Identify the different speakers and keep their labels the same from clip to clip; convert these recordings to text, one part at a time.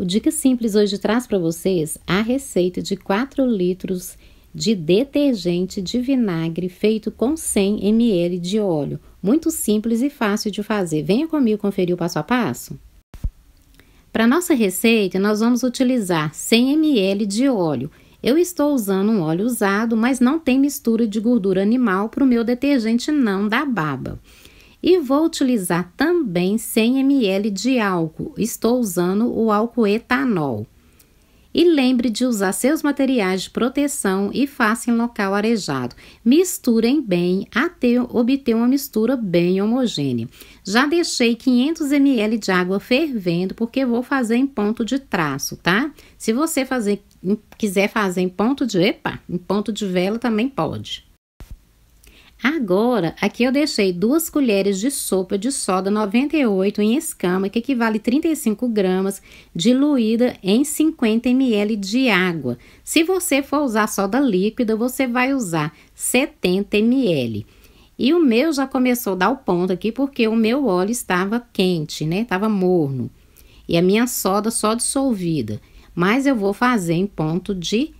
Speaker 1: O Dica Simples hoje traz para vocês a receita de 4 litros de detergente de vinagre feito com 100 ml de óleo. Muito simples e fácil de fazer. Venha comigo conferir o passo a passo. Para nossa receita, nós vamos utilizar 100 ml de óleo. Eu estou usando um óleo usado, mas não tem mistura de gordura animal para o meu detergente não dar baba. E vou utilizar também 100 ml de álcool, estou usando o álcool etanol. E lembre de usar seus materiais de proteção e faça em local arejado. Misturem bem até obter uma mistura bem homogênea. Já deixei 500 ml de água fervendo porque vou fazer em ponto de traço, tá? Se você fazer, quiser fazer em ponto de epa, em ponto de vela também pode. Agora, aqui eu deixei duas colheres de sopa de soda 98 em escama, que equivale a 35 gramas, diluída em 50 ml de água. Se você for usar soda líquida, você vai usar 70 ml. E o meu já começou a dar o ponto aqui, porque o meu óleo estava quente, né? Estava morno. E a minha soda só dissolvida. Mas eu vou fazer em ponto de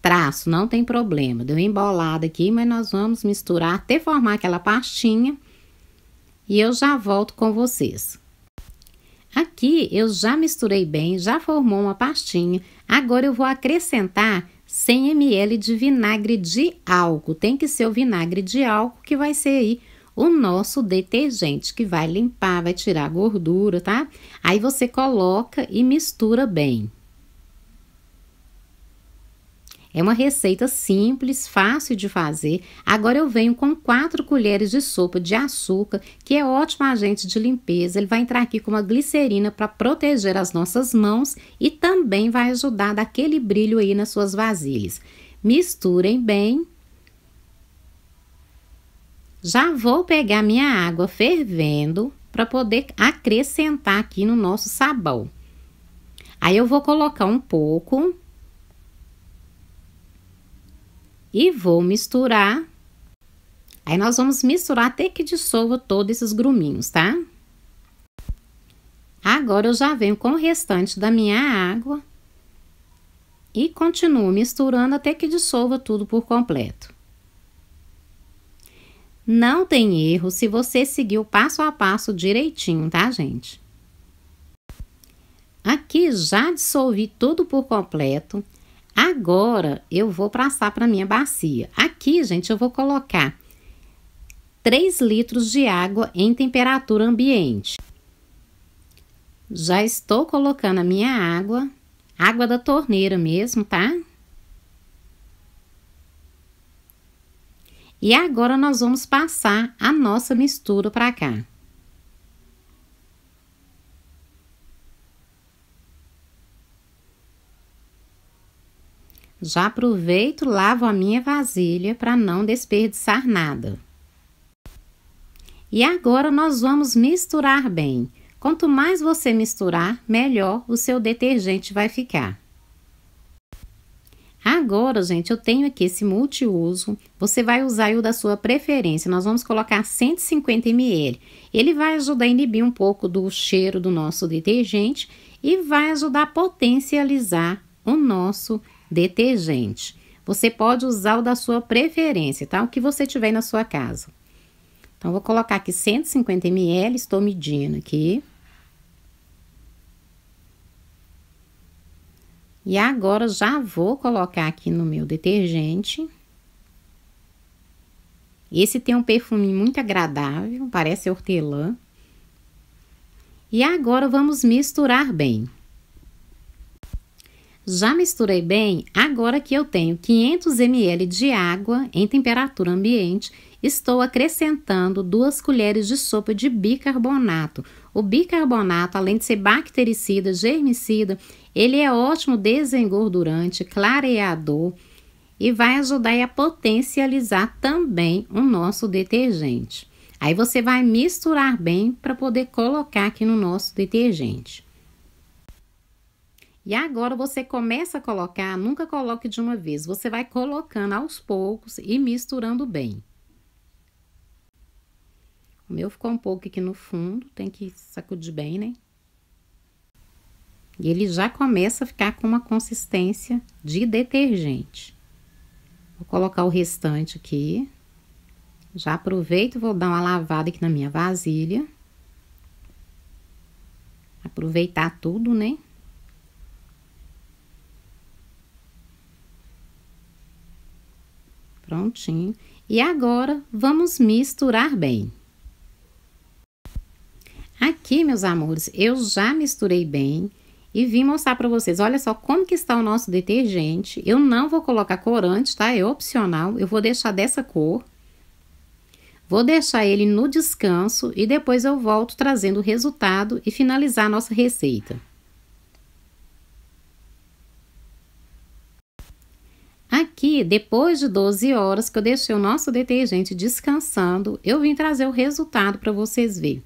Speaker 1: traço, não tem problema. Deu embolada aqui, mas nós vamos misturar até formar aquela pastinha e eu já volto com vocês. Aqui eu já misturei bem, já formou uma pastinha. Agora eu vou acrescentar 100 ml de vinagre de álcool. Tem que ser o vinagre de álcool que vai ser aí o nosso detergente que vai limpar, vai tirar a gordura, tá? Aí você coloca e mistura bem. É uma receita simples, fácil de fazer. Agora eu venho com 4 colheres de sopa de açúcar, que é ótimo agente de limpeza. Ele vai entrar aqui com uma glicerina para proteger as nossas mãos e também vai ajudar a dar aquele brilho aí nas suas vasilhas. Misturem bem. Já vou pegar minha água fervendo para poder acrescentar aqui no nosso sabão. Aí eu vou colocar um pouco e vou misturar. Aí nós vamos misturar até que dissolva todos esses gruminhos, tá? Agora eu já venho com o restante da minha água e continuo misturando até que dissolva tudo por completo. Não tem erro se você seguir o passo a passo direitinho, tá, gente? Aqui já dissolvi tudo por completo. Agora eu vou passar para minha bacia. Aqui, gente, eu vou colocar 3 litros de água em temperatura ambiente. Já estou colocando a minha água, água da torneira mesmo, tá? E agora nós vamos passar a nossa mistura para cá. Já aproveito, lavo a minha vasilha para não desperdiçar nada. E agora nós vamos misturar bem. Quanto mais você misturar, melhor o seu detergente vai ficar. Agora, gente, eu tenho aqui esse multiuso. Você vai usar o da sua preferência. Nós vamos colocar 150 ml. Ele vai ajudar a inibir um pouco do cheiro do nosso detergente e vai ajudar a potencializar o nosso detergente detergente. Você pode usar o da sua preferência, tá? O que você tiver na sua casa. Então, vou colocar aqui 150 ml, estou medindo aqui. E agora, já vou colocar aqui no meu detergente. Esse tem um perfume muito agradável, parece hortelã. E agora, vamos misturar bem. Já misturei bem, agora que eu tenho 500 ml de água em temperatura ambiente, estou acrescentando duas colheres de sopa de bicarbonato. O bicarbonato, além de ser bactericida, germicida, ele é ótimo desengordurante, clareador e vai ajudar a potencializar também o nosso detergente. Aí você vai misturar bem para poder colocar aqui no nosso detergente. E agora você começa a colocar, nunca coloque de uma vez, você vai colocando aos poucos e misturando bem. O meu ficou um pouco aqui no fundo, tem que sacudir bem, né? E ele já começa a ficar com uma consistência de detergente. Vou colocar o restante aqui. Já aproveito e vou dar uma lavada aqui na minha vasilha. Aproveitar tudo, né? Prontinho. E agora, vamos misturar bem. Aqui, meus amores, eu já misturei bem e vim mostrar para vocês. Olha só como que está o nosso detergente. Eu não vou colocar corante, tá? É opcional. Eu vou deixar dessa cor. Vou deixar ele no descanso e depois eu volto trazendo o resultado e finalizar a nossa receita. aqui, depois de 12 horas que eu deixei o nosso detergente descansando, eu vim trazer o resultado para vocês verem.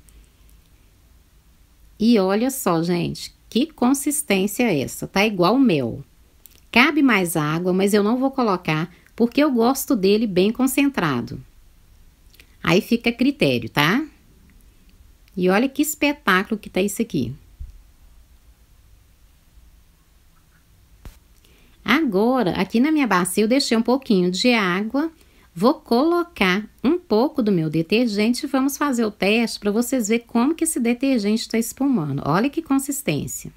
Speaker 1: E olha só, gente, que consistência é essa? Tá igual mel. Cabe mais água, mas eu não vou colocar porque eu gosto dele bem concentrado. Aí fica a critério, tá? E olha que espetáculo que tá isso aqui. Agora, aqui na minha bacia, eu deixei um pouquinho de água. Vou colocar um pouco do meu detergente e vamos fazer o teste para vocês verem como que esse detergente está espumando. Olha que consistência.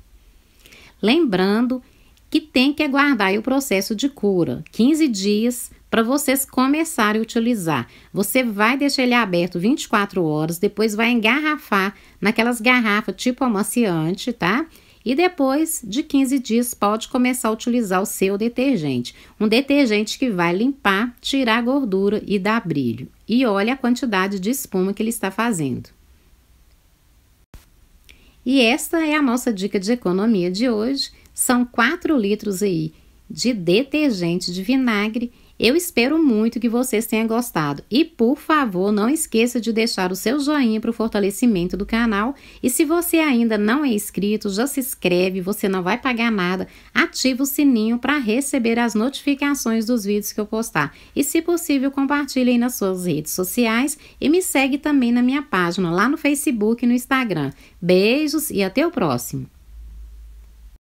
Speaker 1: Lembrando que tem que aguardar o processo de cura, 15 dias para vocês começarem a utilizar. Você vai deixar ele aberto 24 horas, depois vai engarrafar naquelas garrafas tipo amaciante, tá? E depois de 15 dias, pode começar a utilizar o seu detergente. Um detergente que vai limpar, tirar gordura e dar brilho. E olha a quantidade de espuma que ele está fazendo. E esta é a nossa dica de economia de hoje. São 4 litros aí de detergente de vinagre eu espero muito que vocês tenham gostado e, por favor, não esqueça de deixar o seu joinha para o fortalecimento do canal. E se você ainda não é inscrito, já se inscreve, você não vai pagar nada. Ativa o sininho para receber as notificações dos vídeos que eu postar. E, se possível, compartilhe aí nas suas redes sociais e me segue também na minha página lá no Facebook e no Instagram. Beijos e até o próximo!